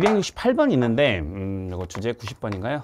268번 있는데 음 이거 주제 90번인가요?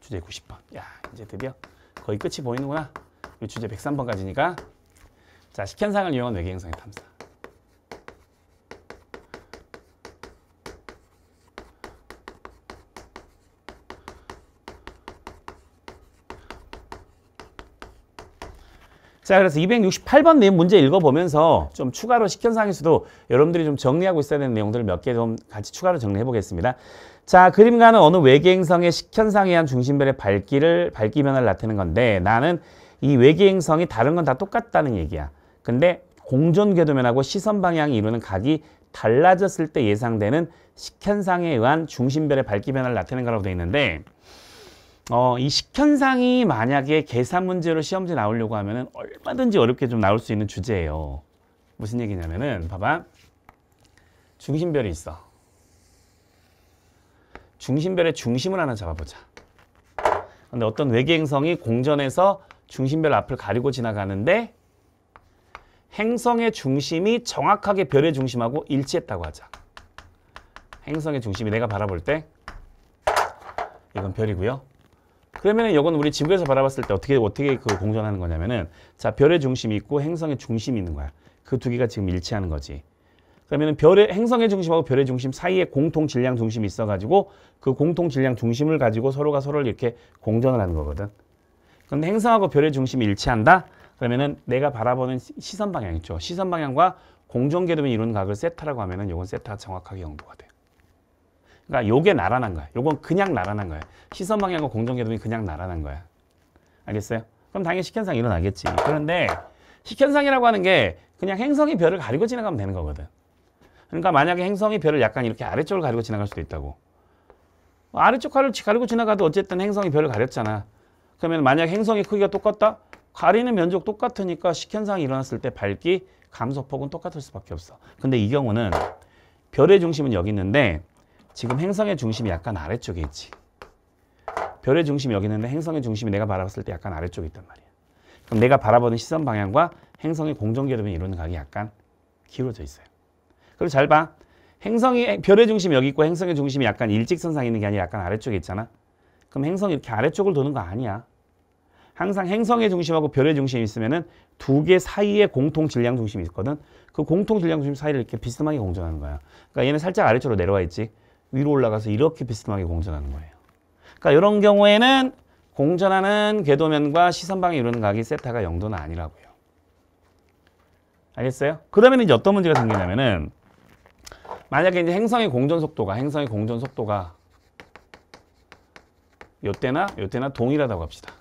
주제 90번 야 이제 드디어 거의 끝이 보이는구나 이 주제 103번까지니까 자 식현상을 이용한 외계행성의 탐사 자, 그래서 268번 내용 문제 읽어보면서 좀 추가로 식현상에서도 여러분들이 좀 정리하고 있어야 되는 내용들을 몇 개 좀 같이 추가로 정리해 보겠습니다. 자, 그림가는 어느 외계행성의 식현상에 의한 중심별의 밝기를, 밝기면을 나타내는 건데 나는 이 외계행성이 다른 건 다 똑같다는 얘기야. 근데 공전 궤도면하고 시선 방향이 이루는 각이 달라졌을 때 예상되는 식현상에 의한 중심별의 밝기변을 나타낸 거라고 되어 있는데 어, 이 식현상이 만약에 계산 문제로 시험지 나오려고 하면 얼마든지 어렵게 좀 나올 수 있는 주제예요. 무슨 얘기냐면은 봐봐. 중심별이 있어. 중심별의 중심을 하나 잡아보자. 근데 어떤 외계 행성이 공전에서 중심별 앞을 가리고 지나가는데 행성의 중심이 정확하게 별의 중심하고 일치했다고 하자. 행성의 중심이 내가 바라볼 때 이건 별이고요. 그러면은 이건 우리 지구에서 바라봤을 때 어떻게 어떻게 그 공존하는 거냐면은 자 별의 중심이 있고 행성의 중심이 있는 거야. 그 두 개가 지금 일치하는 거지. 그러면은 별의 행성의 중심하고 별의 중심 사이에 공통 질량 중심이 있어가지고 그 공통 질량 중심을 가지고 서로가 서로를 이렇게 공존을 하는 거거든. 근데 행성하고 별의 중심이 일치한다? 그러면은 내가 바라보는 시선 방향 있죠. 시선 방향과 공존 궤도면 이런 각을 세타라고 하면은 이건 세타 정확하게 연구가 돼. 그러니까 요게 날아난 거야. 요건 그냥 날아난 거야. 시선 방향과 공정 궤도이 그냥 날아난 거야. 알겠어요? 그럼 당연히 식현상 일어나겠지. 그런데 식현상이라고 하는 게 그냥 행성이 별을 가리고 지나가면 되는 거거든. 그러니까 만약에 행성이 별을 약간 이렇게 아래쪽을 가리고 지나갈 수도 있다고. 아래쪽 가를 가리고 지나가도 어쨌든 행성이 별을 가렸잖아. 그러면 만약 행성의 크기가 똑같다? 가리는 면적 똑같으니까 식현상이 일어났을 때 밝기, 감소폭은 똑같을 수밖에 없어. 근데 이 경우는 별의 중심은 여기 있는데 지금 행성의 중심이 약간 아래쪽에 있지. 별의 중심이 여기 있는데 행성의 중심이 내가 바라봤을 때 약간 아래쪽에 있단 말이야. 그럼 내가 바라보는 시선 방향과 행성의 공정궤도면 이루는 각이 약간 기울어져 있어요. 그리고 잘 봐. 행성이 별의 중심이 여기 있고 행성의 중심이 약간 일직선상 있는 게 아니라 약간 아래쪽에 있잖아. 그럼 행성이 이렇게 아래쪽을 도는 거 아니야. 항상 행성의 중심하고 별의 중심이 있으면은 두 개 사이에 공통 질량 중심이 있거든. 그 공통 질량 중심 사이를 이렇게 비스듬하게 공정하는 거야. 그러니까 얘는 살짝 아래쪽으로 내려와 있지. 위로 올라가서 이렇게 비스듬하게 공전하는 거예요. 그러니까 이런 경우에는 공전하는 궤도면과 시선방에 이르는 각이 세타가 0도는 아니라고요. 알겠어요? 그 다음에는 이제 어떤 문제가 생기냐면은 만약에 이제 행성의 공전 속도가 행성의 공전 속도가 요때나 요때나 동일하다고 합시다.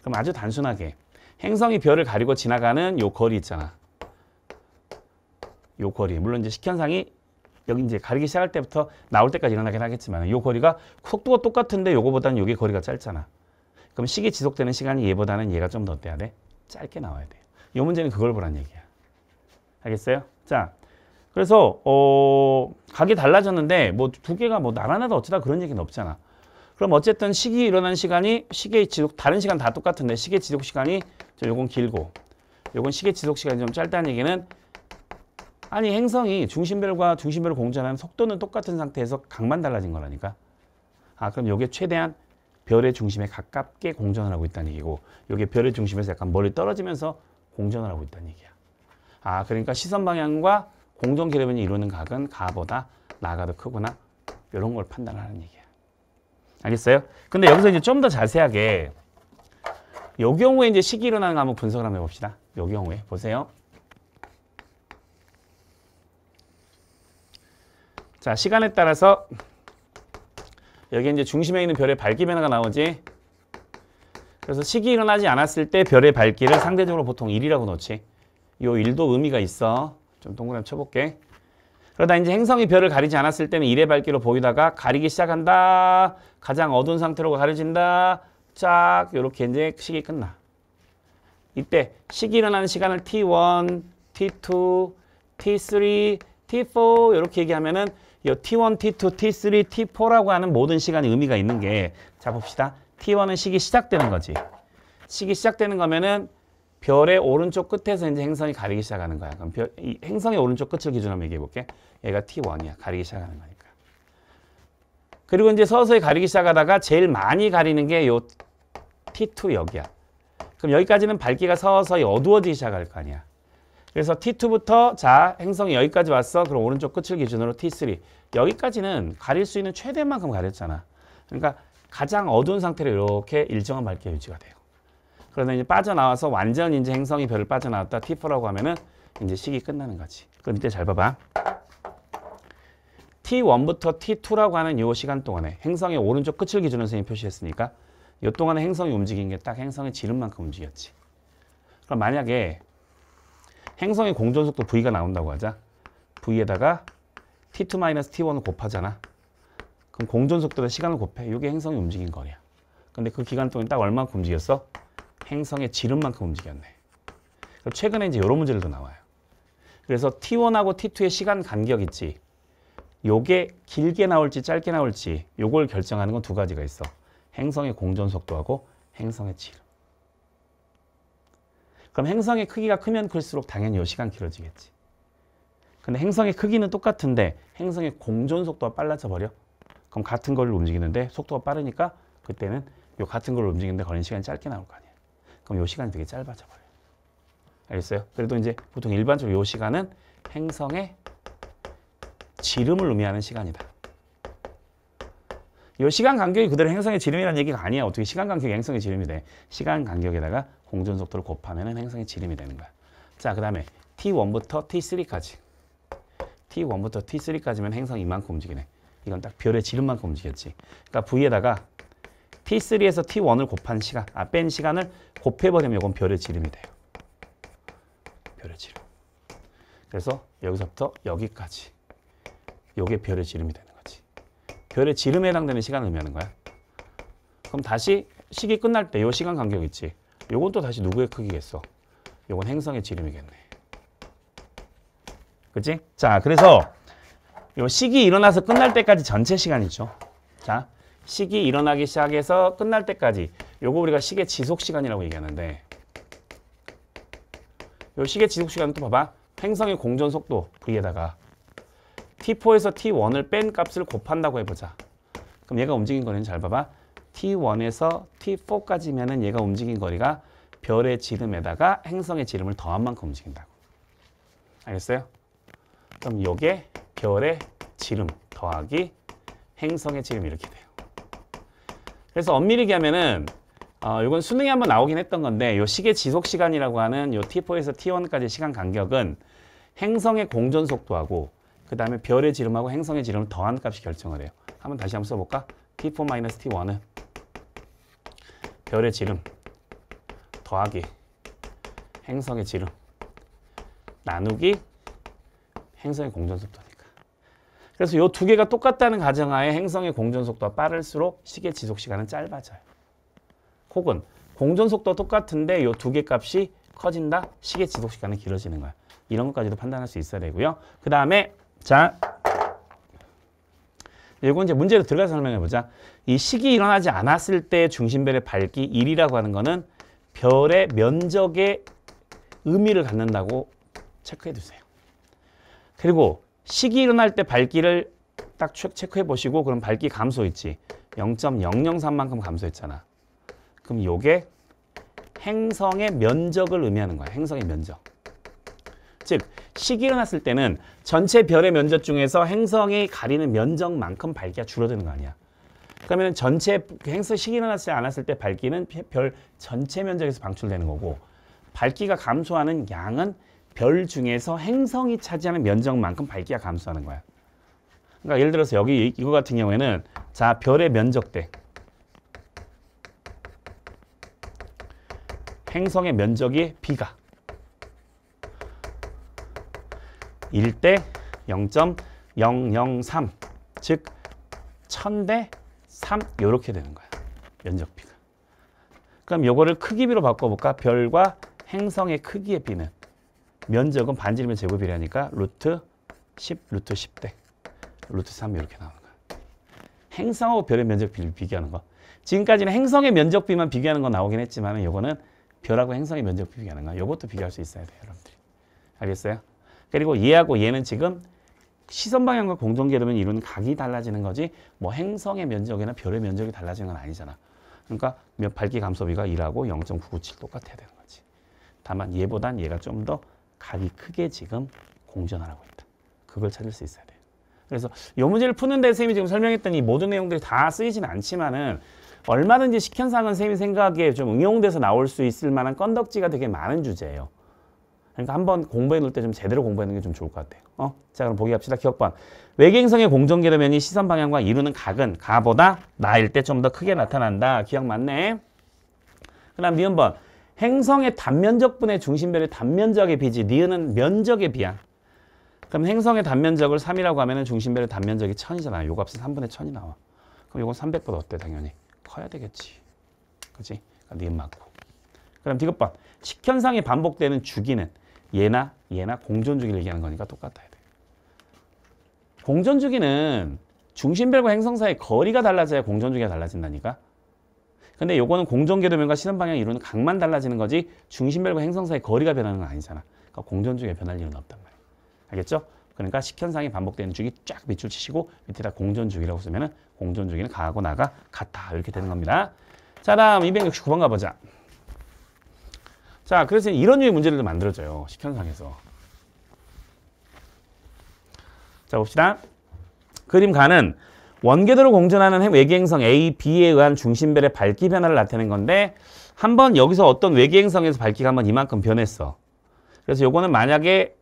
그럼 아주 단순하게 행성이 별을 가리고 지나가는 요 거리 있잖아. 요 거리. 물론 이제 식현상이 여기 이제 가리기 시작할 때부터 나올 때까지 일어나긴 하겠지만 이 거리가 속도가 똑같은데 이거보다는 요게 거리가 짧잖아. 그럼 시계 지속되는 시간이 얘보다는 얘가 좀더 돼야 돼? 짧게 나와야 돼이 문제는 그걸 보란 얘기야. 알겠어요? 자, 그래서 어 각이 달라졌는데 뭐 두 개가 뭐 나란하다 어쩌다 그런 얘기는 없잖아. 그럼 어쨌든 시기 일어난 시간이 시계 지속 다른 시간 다 똑같은데 시계 지속 시간이 저 요건 길고 요건 시계 지속 시간이 좀 짧다는 얘기는 아니 행성이 중심별과 중심별을 공전하는 속도는 똑같은 상태에서 각만 달라진 거라니까. 아 그럼 이게 최대한 별의 중심에 가깝게 공전을 하고 있다는 얘기고 이게 별의 중심에서 약간 멀리 떨어지면서 공전을 하고 있다는 얘기야. 아 그러니까 시선 방향과 공전 계려이 이루는 각은 가보다 나가 도 크구나. 이런 걸 판단하는 얘기야. 알겠어요? 근데 여기서 이제 좀 더 자세하게 요 경우에 이제 시기 일어나는 거 한번 분석을 한번 해봅시다. 요 경우에 보세요. 자, 시간에 따라서 여기 이제 중심에 있는 별의 밝기 변화가 나오지. 그래서 시기 일어나지 않았을 때 별의 밝기를 상대적으로 보통 1이라고 넣지. 요 1도 의미가 있어. 좀 동그라미 쳐볼게. 그러다 이제 행성이 별을 가리지 않았을 때는 1의 밝기로 보이다가 가리기 시작한다. 가장 어두운 상태로 가려진다. 쫙이렇게 이제 시기 끝나. 이때 시기 일어나는 시간을 T1, T2, T3, T4 이렇게 얘기하면은 이 T1, T2, T3, T4라고 하는 모든 시간이 의미가 있는 게 자 봅시다. T1은 식이 시작되는 거지. 식이 시작되는 거면은 별의 오른쪽 끝에서 이제 행성이 가리기 시작하는 거야. 그럼 별, 이 행성의 오른쪽 끝을 기준으로 얘기해 볼게. 얘가 T1이야. 가리기 시작하는 거니까. 그리고 이제 서서히 가리기 시작하다가 제일 많이 가리는 게 요 T2 여기야. 그럼 여기까지는 밝기가 서서히 어두워지기 시작할 거 아니야. 그래서 T2부터 자 행성이 여기까지 왔어. 그럼 오른쪽 끝을 기준으로 T3. 여기까지는 가릴 수 있는 최대만큼 가렸잖아. 그러니까 가장 어두운 상태로 이렇게 일정한 밝기가 유지가 돼요. 그러다 이제 빠져나와서 완전 이제 행성이 별을 빠져나왔다. T4라고 하면은 이제 식이 끝나는 거지. 그럼 이때 잘 봐봐. T1부터 T2라고 하는 이 시간 동안에 행성의 오른쪽 끝을 기준으로 선생님 표시했으니까 이 동안에 행성이 움직인 게 딱 행성의 지름만큼 움직였지. 그럼 만약에 행성의 공전속도 V가 나온다고 하자. V에다가 T2-T1을 곱하잖아. 그럼 공전속도에 시간을 곱해. 이게 행성이 움직인 거냐 근데 그 기간 동안 딱 얼마큼 움직였어? 행성의 지름만큼 움직였네. 최근에 이제 이런 문제들도 나와요. 그래서 T1하고 T2의 시간 간격 있지. 요게 길게 나올지 짧게 나올지 요걸 결정하는 건 두 가지가 있어. 행성의 공전 속도하고 행성의 지름. 그럼 행성의 크기가 크면 클수록 당연히 요 시간 길어지겠지. 근데 행성의 크기는 똑같은데 행성의 공전 속도가 빨라져 버려. 그럼 같은 걸 움직이는데 속도가 빠르니까 그때는 요 같은 걸 움직이는데 걸린 시간이 짧게 나올 거 아니야. 그럼 요 시간이 되게 짧아져 버려. 알겠어요? 그래도 이제 보통 일반적으로 요 시간은 행성의 지름을 의미하는 시간이다. 요 시간 간격이 그대로 행성의 지름이라는 얘기가 아니야. 어떻게 시간 간격이 행성의 지름이 돼? 시간 간격에다가 공전 속도를 곱하면 행성의 지름이 되는 거야. 자, 그 다음에 T1부터 T3까지. T1부터 T3까지면 행성 이만큼 움직이네. 이건 딱 별의 지름만큼 움직였지. 그러니까 V에다가 T3에서 T1을 곱한 시간, 아, 뺀 시간을 곱해버리면 이건 별의 지름이 돼요. 별의 지름. 그래서 여기서부터 여기까지. 요게 별의 지름이 되는 거야. 결의 지름에 해당되는 시간을 의미하는 거야. 그럼 다시 식이 끝날 때 이 시간 간격 있지. 요건 또 다시 누구의 크기겠어? 요건 행성의 지름이겠네. 그치? 자, 그래서 요 식이 일어나서 끝날 때까지 전체 시간이죠. 자, 식이 일어나기 시작해서 끝날 때까지 요거 우리가 식의 지속 시간이라고 얘기하는데 요 식의 지속 시간은 또 봐봐. 행성의 공전 속도 V에다가 T4에서 T1을 뺀 값을 곱한다고 해보자. 그럼 얘가 움직인 거리는 잘 봐봐. T1에서 T4까지면 은 얘가 움직인 거리가 별의 지름에다가 행성의 지름을 더한 만큼 움직인다고. 알겠어요? 그럼 이게 별의 지름 더하기 행성의 지름 이렇게 돼요. 그래서 엄밀히 하면은 어, 이건 수능에 한번 나오긴 했던 건데 이 시계 지속 시간이라고 하는 요 T4에서 T1까지 시간 간격은 행성의 공전 속도하고 그 다음에 별의 지름하고 행성의 지름을 더한 값이 결정을 해요. 한번 다시 한번 써볼까? T4-T1은 별의 지름 더하기 행성의 지름 나누기 행성의 공전속도니까. 그래서 이 두 개가 똑같다는 가정하에 행성의 공전속도가 빠를수록 시계 지속시간은 짧아져요. 혹은 공전속도가 똑같은데 이 두 개 값이 커진다? 시계 지속시간은 길어지는 거야. 이런 것까지도 판단할 수 있어야 되고요. 그 다음에 자, 이건 이제 문제로 들어가서 설명해 보자. 이 식이 일어나지 않았을 때 중심별의 밝기 1이라고 하는 거는 별의 면적의 의미를 갖는다고 체크해 두세요. 그리고 식이 일어날 때 밝기를 딱 체크해 보시고 그럼 밝기 감소 했지 0.003만큼 감소했잖아. 그럼 이게 행성의 면적을 의미하는 거야. 행성의 면적. 즉 식이 일어났을 때는 전체 별의 면적 중에서 행성이 가리는 면적만큼 밝기가 줄어드는 거 아니야. 그러면 전체 행성 식이 일어나지 않았을 때 밝기는 별 전체 면적에서 방출되는 거고 밝기가 감소하는 양은 별 중에서 행성이 차지하는 면적만큼 밝기가 감소하는 거야. 그러니까 예를 들어서 여기 이거 같은 경우에는 자 별의 면적대 행성의 면적이 비가 1대 0.003, 즉 1000대 3 이렇게 되는 거야. 면적비가. 그럼 요거를 크기비로 바꿔볼까? 별과 행성의 크기의 비는 면적은 반지름의 제곱이라니까 루트 10, 루트 10대 루트 3 이렇게 나오는 거야. 행성하고 별의 면적비를 비교하는 거. 지금까지는 행성의 면적비만 비교하는 거 나오긴 했지만 요거는 별하고 행성의 면적 비교하는 비 거. 요것도 비교할 수 있어야 돼요, 여러분들이. 알겠어요? 그리고 얘하고 얘는 지금 시선 방향과 공동계도면 이루는 각이 달라지는 거지 뭐 행성의 면적이나 별의 면적이 달라지는 건 아니잖아. 그러니까 몇 밝기 감소비가 1하고 0.997 똑같아야 되는 거지. 다만 얘보단 얘가 좀 더 각이 크게 지금 공전을 하고 있다. 그걸 찾을 수 있어야 돼요. 그래서 요 문제를 푸는데 선생님이 지금 설명했더니 모든 내용들이 다 쓰이진 않지만은 얼마든지 식현상은 선생님 생각에 좀 응용돼서 나올 수 있을 만한 건덕지가 되게 많은 주제예요. 그러니까 한 번 공부해 놓을 때 좀 제대로 공부하는 게 좀 좋을 것 같아요. 어? 자, 그럼 보기 합시다. 기억번. 외계행성의 공전궤도면이 시선 방향과 이루는 각은 가보다 나일 때 좀 더 크게 나타난다. 기억 맞네. 그 다음 니은 번. 행성의 단면적분의 중심별의 단면적의 비지. 니은은 면적에 비야. 그럼 행성의 단면적을 3이라고 하면 은 중심별의 단면적이 1000이잖아요. 요 값은 3분의 1000이 나와. 그럼 요건 300보다 어때 당연히? 커야 되겠지. 그치? 그러니까 니은 맞고. 그럼 디귿번. 식현상이 반복되는 주기는 얘나 얘나 공전 주기를 얘기하는 거니까 똑같아야 돼 공전 주기는 중심별과 행성 사이 거리가 달라져야 공전 주기가 달라진다니까. 근데 요거는 공전 궤도면과 시선 방향 이루는 각만 달라지는 거지 중심별과 행성 사이 거리가 변하는 건 아니잖아. 그러니까 공전 주기가 변할 일은 없단 말이야. 알겠죠? 그러니까 식현상이 반복되는 주기 쫙 밑줄 치시고 밑에다 공전 주기라고 쓰면은 공전 주기는 가하고 나가 같다 이렇게 되는 겁니다. 자 다음 269번 가보자. 자, 그래서 이런 류의문제를 만들어져요. 식현상에서. 자, 봅시다. 그림 가는 원계도로 공전하는 외계행성 A, B에 의한 중심별의 밝기 변화를 나타낸 건데 한번 여기서 어떤 외계행성에서 밝기가 한번 이만큼 변했어. 그래서 요거는 만약에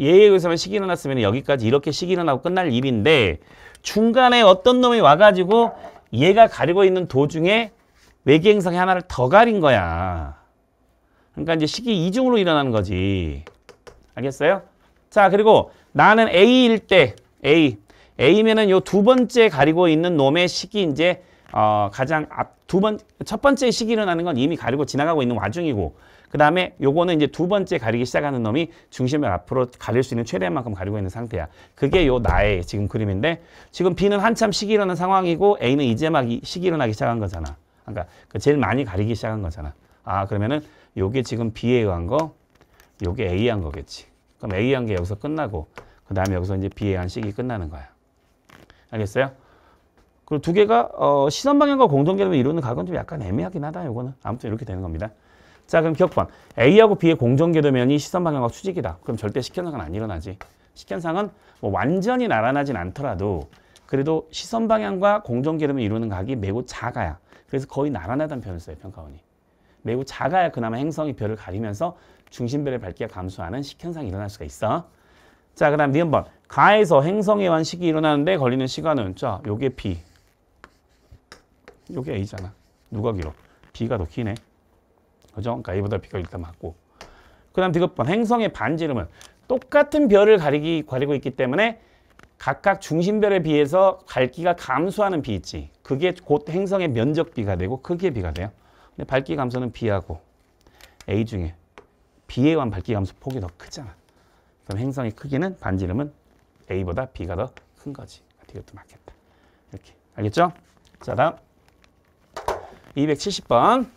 얘에 의해서만 식이 일어났으면 여기까지 이렇게 식이 일어나고 끝날 일인데 중간에 어떤 놈이 와가지고 얘가 가리고 있는 도중에 외계행성이 하나를 더 가린 거야. 그러니까 이제 식이 이중으로 일어나는 거지. 알겠어요? 자, 그리고 나는 A일 때 A. A면은 요 두 번째 가리고 있는 놈의 식이 이제 어, 가장 앞 두 번 첫 번째 식이 일어나는 건 이미 가리고 지나가고 있는 와중이고 그다음에 요거는 이제 두 번째 가리기 시작하는 놈이 중심을 앞으로 가릴 수 있는 최대한만큼 가리고 있는 상태야. 그게 요 나의 지금 그림인데 지금 B는 한참 식이 일어난 상황이고 A는 이제 막 식이 일어나기 시작한 거잖아. 그러니까 그 제일 많이 가리기 시작한 거잖아. 아, 그러면은 요게 지금 B에 의한 거, 요게 A에 한 거겠지. 그럼 A에 한게 여기서 끝나고 그 다음에 여기서 이제 B에 의한 식이 끝나는 거야. 알겠어요? 그리고 두 개가 어, 시선 방향과 공정 개념을 이루는 각은 좀 약간 애매하긴 하다. 요거는 아무튼 이렇게 되는 겁니다. 자 그럼 기억번 A하고 B의 공정궤도면이 시선 방향과 수직이다 그럼 절대 식현상은 안 일어나지. 식현상은 뭐 완전히 나란하진 않더라도 그래도 시선 방향과 공정궤도면 이루는 각이 매우 작아야. 그래서 거의 나란하다는 표현을 써요 평가원이. 매우 작아야 그나마 행성이 별을 가리면서 중심별의 밝기가 감소하는 식현상이 일어날 수가 있어. 자, 그 다음 니은 번 가에서 행성의 완식이 일어나는데 걸리는 시간은 자, 요게 P. 요게 A잖아. 누가 길어? B가 더 기네. 그죠? 그러니까 A보다 B가 일단 맞고. 그 다음 디귿 번 행성의 반지름은 똑같은 별을 가리기, 가리고 있기 때문에 각각 중심별에 비해서 밝기가 감소하는 비 있지. 그게 곧 행성의 면적비가 되고 크기의 비가 돼요. 근데 밝기 감소는 B하고 A 중에 B에 관한 밝기 감소 폭이 더 크잖아. 그럼 행성의 크기는 반지름은 A보다 B가 더 큰 거지. 이것도 맞겠다. 이렇게. 알겠죠? 자, 다음. 270번.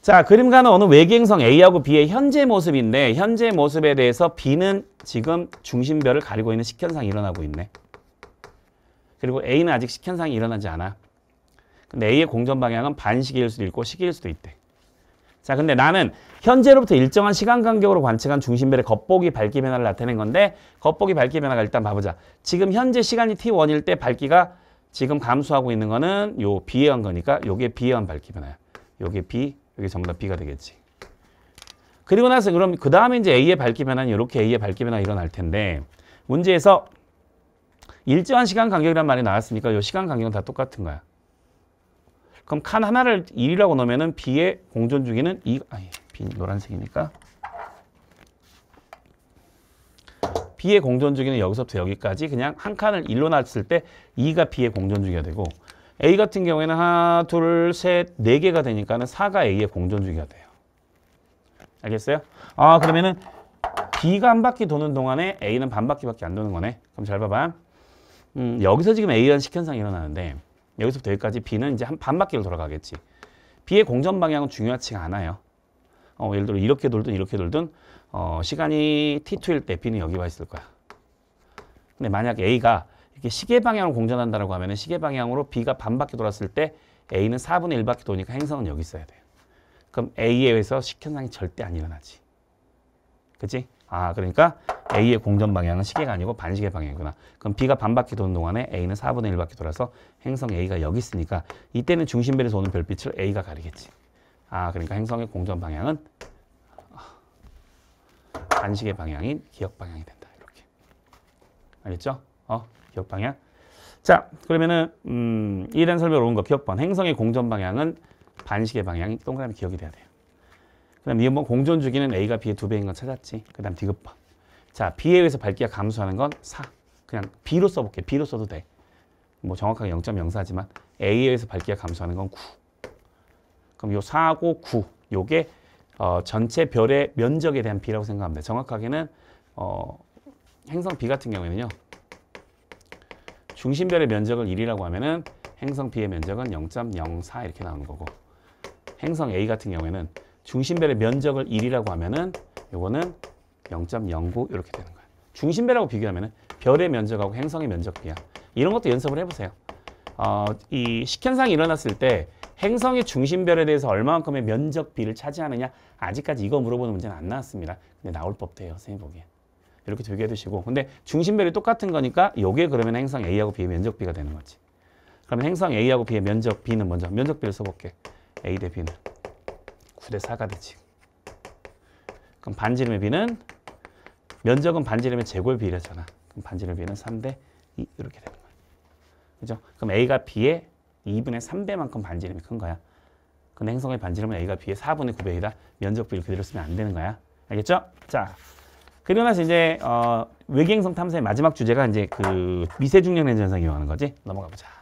자, 그림가는 어느 외계행성 A하고 B의 현재 모습인데 현재 모습에 대해서 B는 지금 중심별을 가리고 있는 식현상이 일어나고 있네. 그리고 A는 아직 식현상이 일어나지 않아. 근데 A의 공전 방향은 반시계일 수도 있고 시계일 수도 있대. 자, 근데 나는 현재로부터 일정한 시간 간격으로 관측한 중심별의 겉보기 밝기 변화를 나타낸 건데 겉보기 밝기 변화가 일단 봐보자. 지금 현재 시간이 T1일 때 밝기가 지금 감소하고 있는 거는 요 B에 한 거니까 요게 b 의한 밝기 변화야. 요게 B, 여기 전부 다 B가 되겠지. 그리고 나서 그럼 그 다음에 이제 A의 밝기 변화는 이렇게 A의 밝기 변화가 일어날 텐데 문제에서 일정한 시간 간격이란 말이 나왔으니까 이 시간 간격은 다 똑같은 거야. 그럼 칸 하나를 1이라고 넣으면은 B의 공존 주기는 2, 아니, B 노란색이니까. B의 공존 주기는 여기서부터 여기까지 그냥 한 칸을 1로 놨을 때 2가 B의 공존 주기가 되고 A 같은 경우에는 하나, 둘, 셋, 네 개가 되니까는 4가 A의 공존 주기가 돼요. 알겠어요? 아, 그러면은 B가 한 바퀴 도는 동안에 A는 반 바퀴밖에 안 도는 거네. 그럼 잘 봐봐. 음, 여기서 지금 A연 식현상이 일어나는데 여기서부터 여기까지 B는 이제 한 반바퀴로 돌아가겠지. B의 공전 방향은 중요하지가 않아요. 어, 예를 들어 이렇게 돌든 이렇게 돌든 어, 시간이 T2일 때 B는 여기 와 있을 거야. 근데 만약 A가 이렇게 시계 방향으로 공전한다라고 하면 시계 방향으로 B가 반바퀴 돌았을 때 A는 4분의 1바퀴 도니까 행성은 여기 있어야 돼요. 그럼 A에 의해서 식현상이 절대 안 일어나지. 그치? 아 그러니까 A의 공전 방향은 시계가 아니고 반시계 방향이구나. 그럼 B가 반바퀴 도는 동안에 A는 4분의 1바퀴 돌아서 행성 A가 여기 있으니까 이때는 중심별에서 오는 별빛을 A가 가리겠지. 아 그러니까 행성의 공전 방향은 반시계 방향인 기억 방향이 된다. 이렇게. 알겠죠? 어? 기억 방향. 자 그러면은 음, 1단 설명 옳온거 기억번. 행성의 공전 방향은 반시계 방향이 동그라미 기억이 돼야 돼요. 그 다음 니은번 뭐 공전 주기는 A가 B의 두배인 건 찾았지. 그 다음 디귿번. 자, B에 의해서 밝기가 감소하는 건 4. 그냥 B로 써볼게. B로 써도 돼. 뭐 정확하게 0.04지만 A에 의해서 밝기가 감소하는 건 9. 그럼 요 4하고 9, 요게 어, 전체 별의 면적에 대한 B라고 생각합니다. 정확하게는 어, 행성 B 같은 경우에는요. 중심별의 면적을 1이라고 하면은 행성 B의 면적은 0.04 이렇게 나오는 거고 행성 A 같은 경우에는 중심별의 면적을 1이라고 하면은 요거는 0.09 이렇게 되는 거예요. 중심배라고 비교하면 별의 면적하고 행성의 면적 비야 이런 것도 연습을 해보세요. 어, 이 식현상이 일어났을 때 행성의 중심별에 대해서 얼마만큼의 면적비를 차지하느냐 아직까지 이거 물어보는 문제는 안 나왔습니다. 근데 나올 법도 해요. 선생님 보기엔. 이렇게 되게 해두시고 근데 중심별이 똑같은 거니까 이게 그러면 행성 A하고 B의 면적비가 되는 거지. 그러면 행성 A하고 B의 면적비는 먼저 면적비를 써볼게. A 대 B는 9대 4가 되지. 그럼 반지름의 B는 면적은 반지름의 제곱의 비례잖아. 그럼 반지름 비는 3대 2 이렇게 되는 거야. 그죠? 그럼 A가 B의 2분의 3배만큼 반지름이 큰 거야. 근데 행성의 반지름은 A가 B의 4분의 9배이다. 면적 비를 그대로 쓰면 안 되는 거야. 알겠죠? 자, 그리고 나서 이제 어, 외계행성 탐사의 마지막 주제가 이제 그 미세중력 렌즈 현상이라고 하는 거지. 넘어가 보자.